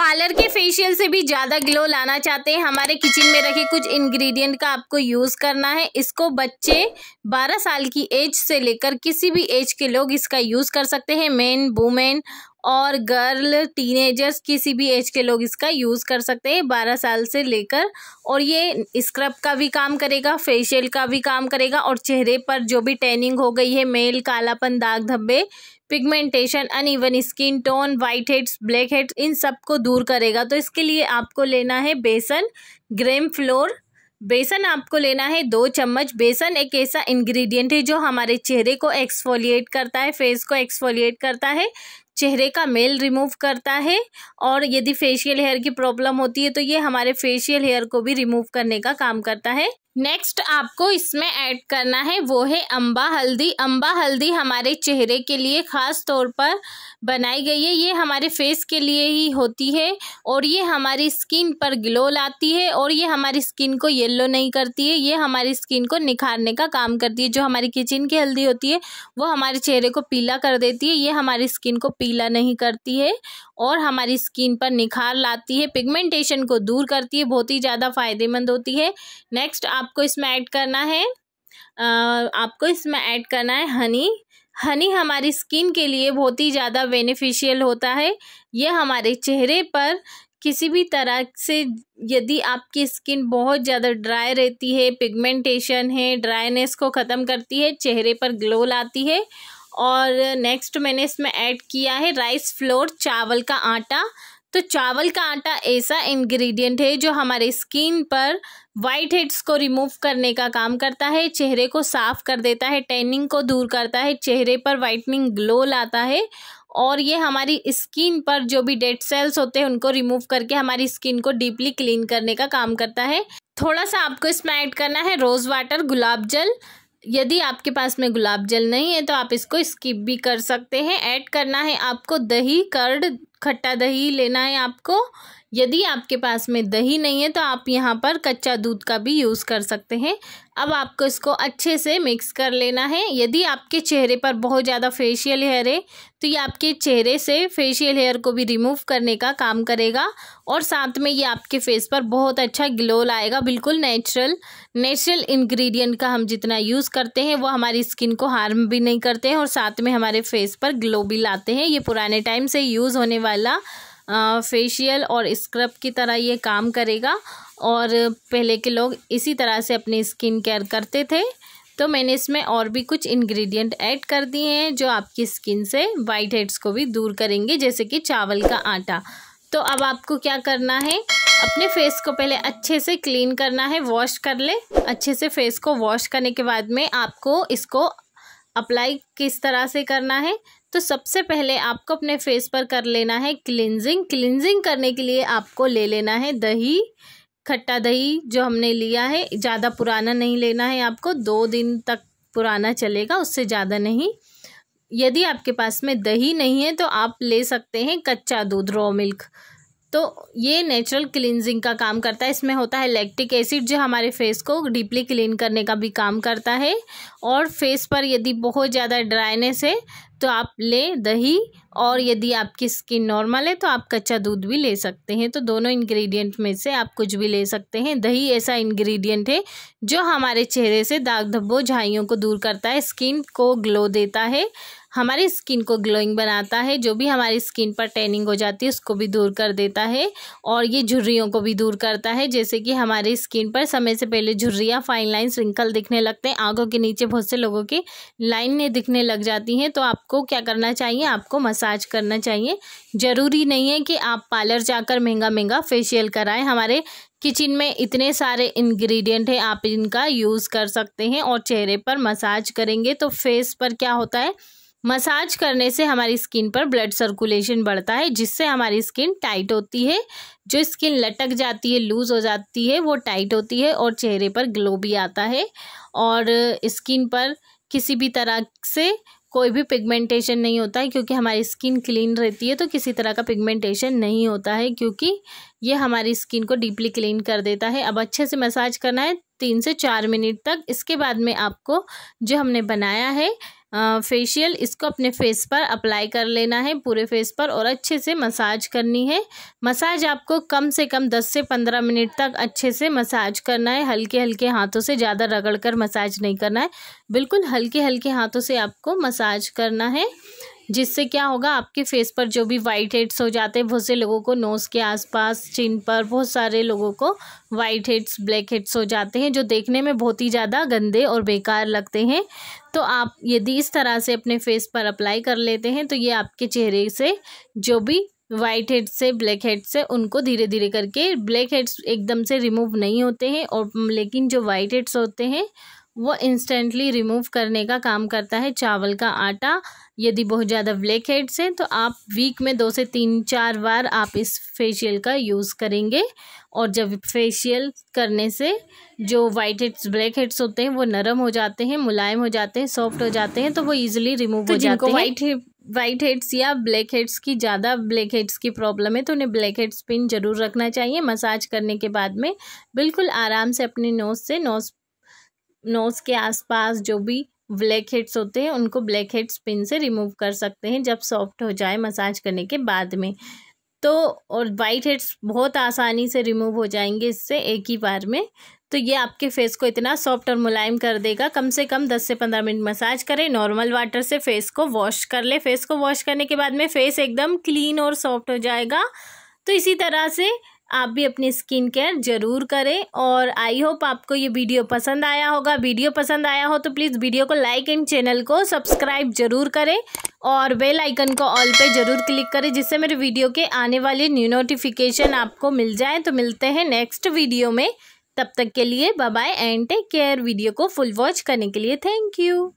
parlour के facial से भी ज़्यादा ग्लो लाना चाहते हैं हमारे किचन में रखे कुछ इंग्रेडिएंट का आपको यूज़ करना है इसको बच्चे 12 साल की एज से लेकर किसी भी एज के लोग इसका यूज़ कर सकते हैं मेन वुमेन और गर्ल टीनेजर्स किसी भी एज के लोग इसका यूज़ कर सकते हैं बारह साल से लेकर और ये स्क्रब का भी काम करेगा फेशियल का भी काम करेगा और चेहरे पर जो भी टैनिंग हो गई है मेल कालापन दाग धब्बे pigmentation uneven skin tone whiteheads blackheads इन सब को दूर करेगा तो इसके लिए आपको लेना है बेसन ग्रेम फ्लोर बेसन आपको लेना है दो चम्मच बेसन एक ऐसा इंग्रेडिएंट है जो हमारे चेहरे को एक्सफोलिएट करता है फेस को एक्सफोलिएट करता है चेहरे का मेल रिमूव करता है और यदि फेशियल हेयर की प्रॉब्लम होती है तो ये हमारे फेशियल हेयर को भी रिमूव करने का काम करता है नेक्स्ट आपको इसमें ऐड करना है वो है अम्बा हल्दी अम्बा हल्दी हमारे चेहरे के लिए ख़ास तौर पर बनाई गई है ये हमारे फेस के लिए ही होती है और ये हमारी स्किन पर ग्लो लाती है और ये हमारी स्किन को येलो नहीं करती है ये हमारी स्किन को निखारने का काम करती है जो हमारी किचन की हल्दी होती है वो हमारे चेहरे को पीला कर देती है ये हमारी स्किन को पीला नहीं करती है और हमारी स्किन पर निखार लाती है पिगमेंटेशन को दूर करती है बहुत ही ज़्यादा फ़ायदेमंद होती है नेक्स्ट आपको इसमें ऐड करना है आपको इसमें ऐड करना है हनी हनी हमारी स्किन के लिए बहुत ही ज़्यादा बेनिफिशियल होता है यह हमारे चेहरे पर किसी भी तरह से यदि आपकी स्किन बहुत ज़्यादा ड्राई रहती है पिगमेंटेशन है ड्राइनेस को ख़त्म करती है चेहरे पर ग्लो लाती है और नेक्स्ट मैंने इसमें ऐड किया है राइस फ्लोर चावल का आटा तो चावल का आटा ऐसा इंग्रेडिएंट है जो हमारे स्किन पर वाइट हेड्स को रिमूव करने का काम करता है चेहरे को साफ कर देता है टैनिंग को दूर करता है चेहरे पर वाइटनिंग ग्लो लाता है और ये हमारी स्किन पर जो भी डेड सेल्स होते हैं उनको रिमूव करके हमारी स्किन को डीपली क्लीन करने का काम करता है थोड़ा सा आपको इसमें ऐड करना है रोज़ वाटर गुलाब जल यदि आपके पास में गुलाब जल नहीं है तो आप इसको स्किप भी कर सकते हैं ऐड करना है आपको दही कर्ड खट्टा दही लेना है आपको यदि आपके पास में दही नहीं है तो आप यहाँ पर कच्चा दूध का भी यूज़ कर सकते हैं अब आपको इसको अच्छे से मिक्स कर लेना है यदि आपके चेहरे पर बहुत ज़्यादा फेशियल हेयर है तो ये आपके चेहरे से फेशियल हेयर को भी रिमूव करने का काम करेगा और साथ में ये आपके फेस पर बहुत अच्छा ग्लो लाएगा बिल्कुल नेचुरल नेचुरल इन्ग्रीडियंट का हम जितना यूज़ करते हैं वो हमारी स्किन को हार्म भी नहीं करते हैं और साथ में हमारे फेस पर ग्लो भी लाते हैं ये पुराने टाइम से यूज़ होने वाला फेशियल और स्क्रब की तरह ये काम करेगा और पहले के लोग इसी तरह से अपनी स्किन केयर करते थे तो मैंने इसमें और भी कुछ इंग्रेडिएंट ऐड कर दिए हैं जो आपकी स्किन से वाइट हेड्स को भी दूर करेंगे जैसे कि चावल का आटा तो अब आपको क्या करना है अपने फेस को पहले अच्छे से क्लीन करना है वॉश कर ले अच्छे से फेस को वॉश करने के बाद में आपको इसको अप्लाई किस तरह से करना है तो सबसे पहले आपको अपने फेस पर कर लेना है क्लिनजिंग क्लिनजिंग करने के लिए आपको ले लेना है दही खट्टा दही जो हमने लिया है ज़्यादा पुराना नहीं लेना है आपको दो दिन तक पुराना चलेगा उससे ज़्यादा नहीं यदि आपके पास में दही नहीं है तो आप ले सकते हैं कच्चा दूध रॉ मिल्क तो ये नेचुरल क्लिनजिंग का काम करता है इसमें होता है लैक्टिक एसिड जो हमारे फेस को डीपली क्लीन करने का भी काम करता है और फेस पर यदि बहुत ज़्यादा ड्राइनेस है तो आप लें दही और यदि आपकी स्किन नॉर्मल है तो आप कच्चा दूध भी ले सकते हैं तो दोनों इंग्रेडिएंट में से आप कुछ भी ले सकते हैं दही ऐसा इंग्रेडिएंट है जो हमारे चेहरे से दाग धब्बों झाइयों को दूर करता है स्किन को ग्लो देता है हमारी स्किन को ग्लोइंग बनाता है जो भी हमारी स्किन पर टैनिंग हो जाती है उसको भी दूर कर देता है और ये झुर्रियों को भी दूर करता है जैसे कि हमारी स्किन पर समय से पहले झुर्रियाँ फाइन लाइन रिंकल दिखने लगते हैं आँखों के नीचे बहुत से लोगों की लाइनें दिखने लग जाती हैं तो आपको क्या करना चाहिए आपको मसाज करना चाहिए ज़रूरी नहीं है कि आप पार्लर जाकर महंगा महंगा फेशियल कराएँ हमारे किचन में इतने सारे इंग्रेडिएंट हैं आप इनका यूज़ कर सकते हैं और चेहरे पर मसाज करेंगे तो फेस पर क्या होता है मसाज करने से हमारी स्किन पर ब्लड सर्कुलेशन बढ़ता है जिससे हमारी स्किन टाइट होती है जो स्किन लटक जाती है लूज़ हो जाती है वो टाइट होती है और चेहरे पर ग्लो भी आता है और स्किन पर किसी भी तरह से कोई भी पिगमेंटेशन नहीं होता है क्योंकि हमारी स्किन क्लीन रहती है तो किसी तरह का पिगमेंटेशन नहीं होता है क्योंकि ये हमारी स्किन को डीपली क्लीन कर देता है अब अच्छे से मसाज करना है तीन से चार मिनट तक इसके बाद में आपको जो हमने बनाया है फेशियल इसको अपने फेस पर अप्लाई कर लेना है पूरे फेस पर और अच्छे से मसाज करनी है मसाज आपको कम से कम दस से पंद्रह मिनट तक अच्छे से मसाज करना है हल्के हल्के हाथों से ज़्यादा रगड़ कर मसाज नहीं करना है बिल्कुल हल्के हल्के हाथों से आपको मसाज करना है जिससे क्या होगा आपके फेस पर जो भी वाइट हेड्स हो जाते हैं बहुत से लोगों को नोज़ के आसपास चिन पर बहुत सारे लोगों को वाइट हेड्स ब्लैक हेड्स हो जाते हैं जो देखने में बहुत ही ज़्यादा गंदे और बेकार लगते हैं तो आप यदि इस तरह से अपने फेस पर अप्लाई कर लेते हैं तो ये आपके चेहरे से जो भी वाइट हेड्स से ब्लैक हेड्स से उनको धीरे धीरे करके ब्लैक हेड्स एकदम से रिमूव नहीं होते हैं और लेकिन जो वाइट हेड्स होते हैं वो इंस्टेंटली रिमूव करने का काम करता है चावल का आटा यदि बहुत ज़्यादा ब्लैक हेड्स हैं तो आप वीक में दो से तीन चार बार आप इस फेशियल का यूज़ करेंगे और जब फेशियल करने से जो वाइट हेड्स ब्लैक हेड्स होते हैं वो नरम हो जाते हैं मुलायम हो जाते हैं सॉफ्ट हो जाते हैं तो वो ईजिली रिमूव तो हो जाते हैं वाइट वाइट हेड्स या ब्लैक हेड्स की ज़्यादा ब्लैक हेड्स की प्रॉब्लम है तो उन्हें ब्लैक हेड्स पिन ज़रूर रखना चाहिए मसाज करने के बाद में बिल्कुल आराम से अपने नोज से नोज नोज के आसपास जो भी ब्लैक हेड्स होते हैं उनको ब्लैक हेड्स पिन से रिमूव कर सकते हैं जब सॉफ्ट हो जाए मसाज करने के बाद में तो और वाइट हेड्स बहुत आसानी से रिमूव हो जाएंगे इससे एक ही बार में तो ये आपके फेस को इतना सॉफ्ट और मुलायम कर देगा कम से कम दस से पंद्रह मिनट मसाज करें नॉर्मल वाटर से फेस को वॉश कर ले फेस को वॉश करने के बाद में फेस एकदम क्लीन और सॉफ्ट हो जाएगा तो इसी तरह से आप भी अपनी स्किन केयर ज़रूर करें और आई होप आपको ये वीडियो पसंद आया होगा वीडियो पसंद आया हो तो प्लीज़ वीडियो को लाइक एंड चैनल को सब्सक्राइब ज़रूर करें और बेल आइकन को ऑल पे ज़रूर क्लिक करें जिससे मेरे वीडियो के आने वाले न्यू नोटिफिकेशन आपको मिल जाए तो मिलते हैं नेक्स्ट वीडियो में तब तक के लिए bye bye and take care video को फुल वॉच करने के लिए थैंक यू